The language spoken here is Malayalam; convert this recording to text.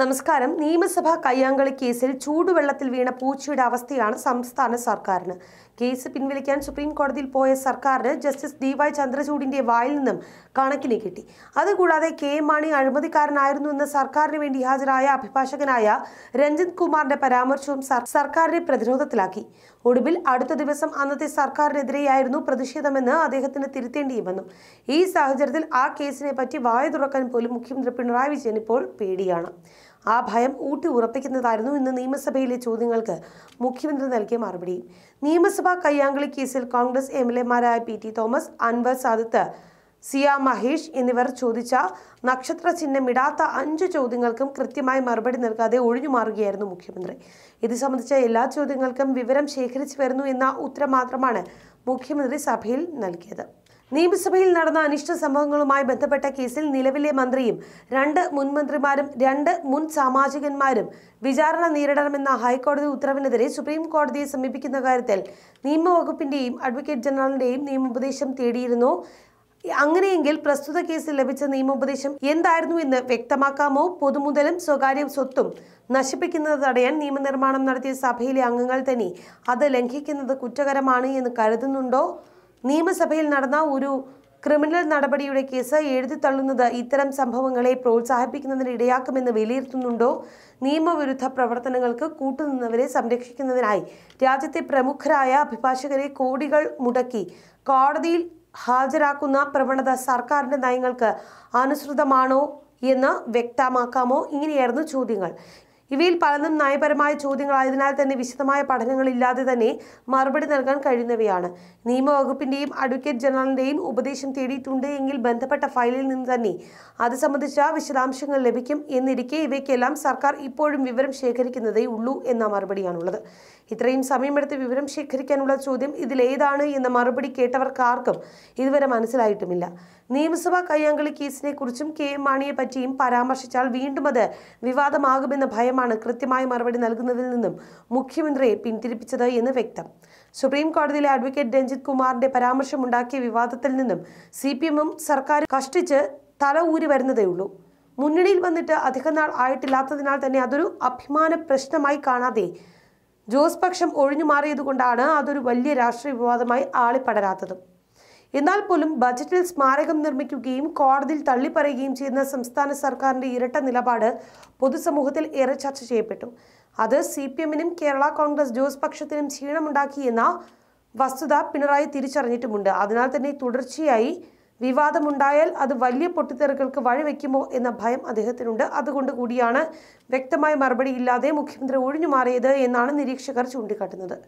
നമസ്കാരം നിയമസഭാ കയ്യാങ്കളി കേസിൽ ചൂടുവെള്ളത്തിൽ വീണ പൂച്ചയുടെ അവസ്ഥയാണ് സംസ്ഥാന സർക്കാരിന് കേസ് പിൻവലിക്കാൻ സുപ്രീം കോടതിയിൽ പോയ സർക്കാരിന് ജസ്റ്റിസ് ഡി വൈ ചന്ദ്രചൂഡിന്റെ വായിൽ നിന്നും കണക്കിന് കിട്ടി അതുകൂടാതെ കെ എം മാണി അഴിമതിക്കാരനായിരുന്നു എന്ന് സർക്കാരിന് വേണ്ടി ഹാജരായ അഭിഭാഷകനായ രഞ്ജിത് കുമാറിന്റെ പരാമർശവും സർക്കാരിനെ പ്രതിരോധത്തിലാക്കി ഒടുവിൽ അടുത്ത ദിവസം അന്നത്തെ സർക്കാരിനെതിരെയായിരുന്നു പ്രതിഷേധമെന്ന് അദ്ദേഹത്തിന് തിരുത്തേണ്ടി വന്നു ഈ സാഹചര്യത്തിൽ ആ കേസിനെ പറ്റി വായ തുറക്കാൻ പോലും മുഖ്യമന്ത്രി പിണറായി വിജയൻ ഇപ്പോൾ പേടിയാണ് ആ ഭയം ഊട്ടി ഉറപ്പിക്കുന്നതായിരുന്നു ഇന്ന് നിയമസഭയിലെ ചോദ്യങ്ങൾക്ക് മുഖ്യമന്ത്രി നൽകിയ മറുപടി നിയമസഭാ കയ്യാങ്കളി കേസിൽ കോൺഗ്രസ് എം എൽ എമാരായ പി ടി തോമസ് അൻവർ സാദത്ത് സിയ മഹേഷ് എന്നിവർ ചോദിച്ച നക്ഷത്ര ചിഹ്നമിടാത്ത അഞ്ച് ചോദ്യങ്ങൾക്കും കൃത്യമായി മറുപടി നൽകാതെ ഒഴിഞ്ഞു മാറുകയായിരുന്നു മുഖ്യമന്ത്രി ഇത് സംബന്ധിച്ച എല്ലാ ചോദ്യങ്ങൾക്കും വിവരം ശേഖരിച്ചു വരുന്നു എന്ന ഉത്തരം മാത്രമാണ് മുഖ്യമന്ത്രി സഭയിൽ നൽകിയത് നിയമസഭയിൽ നടന്ന അനിഷ്ട സംഭവങ്ങളുമായി ബന്ധപ്പെട്ട കേസിൽ നിലവിലെ മന്ത്രിയും രണ്ട് മുൻ മന്ത്രിമാരും രണ്ട് മുൻ സാമാജികന്മാരും വിചാരണ നേരിടണമെന്ന ഹൈക്കോടതി ഉത്തരവിനെതിരെ സുപ്രീം കോടതിയെ സമീപിക്കുന്ന കാര്യത്തിൽ നിയമവകുപ്പിന്റെയും അഡ്വക്കേറ്റ് ജനറലിന്റെയും നിയമോപദേശം തേടിയിരുന്നു അങ്ങനെയെങ്കിൽ പ്രസ്തുത കേസിൽ ലഭിച്ച നിയമോപദേശം എന്തായിരുന്നു എന്ന് വ്യക്തമാക്കാമോ പൊതുമുതലും സ്വകാര്യ സ്വത്തും നശിപ്പിക്കുന്നത് തടയാൻ നിയമനിർമ്മാണം നടത്തിയ സഭയിലെ അംഗങ്ങൾ തന്നെ അത് ലംഘിക്കുന്നത് കുറ്റകരമാണ് എന്ന് കരുതുന്നുണ്ടോ നിയമസഭയിൽ നടന്ന ഒരു ക്രിമിനൽ നടപടിയുടെ കേസ് എഴുതിത്തള്ളുന്നത് ഇത്തരം സംഭവങ്ങളെ പ്രോത്സാഹിപ്പിക്കുന്നതിന് ഇടയാക്കുമെന്ന് വിലയിരുത്തുന്നുണ്ടോ നിയമവിരുദ്ധ പ്രവർത്തനങ്ങൾക്ക് കൂട്ടുനിന്നവരെ സംരക്ഷിക്കുന്നതിനായി രാജ്യത്തെ പ്രമുഖരായ അഭിഭാഷകരെ കോടികൾ മുടക്കി കോടതിയിൽ ഹാജരാക്കുന്ന പ്രവണത സർക്കാരിൻ്റെ നയങ്ങൾക്ക് അനുസൃതമാണോ എന്ന് വ്യക്തമാക്കാമോ ഇങ്ങനെയായിരുന്നു ചോദ്യങ്ങൾ ഇവയിൽ പലതും നയപരമായ ചോദ്യങ്ങളായതിനാൽ തന്നെ വിശദമായ പഠനങ്ങളില്ലാതെ തന്നെ മറുപടി നൽകാൻ കഴിയുന്നവയാണ് നിയമവകുപ്പിന്റെയും അഡ്വക്കേറ്റ് ജനറലിന്റെയും ഉപദേശം തേടിയിട്ടുണ്ട് എങ്കിൽ ബന്ധപ്പെട്ട ഫയലിൽ നിന്ന് തന്നെ അത് സംബന്ധിച്ച വിശദാംശങ്ങൾ ലഭിക്കും എന്നിരിക്കെ ഇവയ്ക്കെല്ലാം സർക്കാർ ഇപ്പോഴും വിവരം ശേഖരിക്കുന്നതേ ഉള്ളൂ എന്ന മറുപടിയാണുള്ളത് ഇത്രയും സമയമെടുത്ത് വിവരം ശേഖരിക്കാനുള്ള ചോദ്യം ഇതിലേതാണ് എന്ന മറുപടി കേട്ടവർക്കാർക്കും ഇതുവരെ മനസ്സിലായിട്ടുമില്ല നിയമസഭാ കയ്യാങ്കളി കേസിനെക്കുറിച്ചും കെ എം മാണിയെ പറ്റിയും പരാമർശിച്ചാൽ വീണ്ടും അത് വിവാദമാകുമെന്ന ഭയം മാത്രമാണ് കൃത്യമായ മറുപടി നൽകുന്നതിൽ നിന്നും മുഖ്യമന്ത്രിയെ പിന്തിരിപ്പിച്ചത് എന്ന് വ്യക്തം സുപ്രീം കോടതിയിലെ അഡ്വക്കേറ്റ് രഞ്ജിത് കുമാറിന്റെ പരാമർശമുണ്ടാക്കിയ വിവാദത്തിൽ നിന്നും സി പി എമ്മും സർക്കാർ കഷ്ടിച്ച് തല ഊരി വരുന്നതേയുള്ളൂ മുന്നണിയിൽ വന്നിട്ട് അധികനാൾ ആയിട്ടില്ലാത്തതിനാൽ തന്നെ അതൊരു അഭിമാന പ്രശ്നമായി കാണാതെ ജോസ് പക്ഷം ഒഴിഞ്ഞു മാറിയതുകൊണ്ടാണ് അതൊരു വലിയ രാഷ്ട്രീയ വിവാദമായി ആളിപ്പടരാത്തതും എന്നാൽ പോലും ബജറ്റിൽ സ്മാരകം നിർമ്മിക്കുകയും കോടതിയിൽ തള്ളിപ്പറയുകയും ചെയ്യുന്ന സംസ്ഥാന സർക്കാരിന്റെ ഇരട്ട നിലപാട് പൊതുസമൂഹത്തിൽ ഏറെ ചർച്ച ചെയ്യപ്പെട്ടു അത് സി പി എമ്മിനും കേരള കോൺഗ്രസ് ജോസ് പക്ഷത്തിനും ക്ഷീണമുണ്ടാക്കിയെന്ന വസ്തുത പിണറായി തിരിച്ചറിഞ്ഞിട്ടുമുണ്ട് അതിനാൽ തന്നെ തുടർച്ചയായി വിവാദമുണ്ടായാൽ അത് വലിയ പൊട്ടിത്തെറികൾക്ക് വഴിവെക്കുമോ എന്ന ഭയം അദ്ദേഹത്തിനുണ്ട് അതുകൊണ്ട് കൂടിയാണ് വ്യക്തമായ മറുപടി ഇല്ലാതെ മുഖ്യമന്ത്രി ഒഴിഞ്ഞു മാറിയത് എന്നാണ് നിരീക്ഷകർ ചൂണ്ടിക്കാട്ടുന്നത്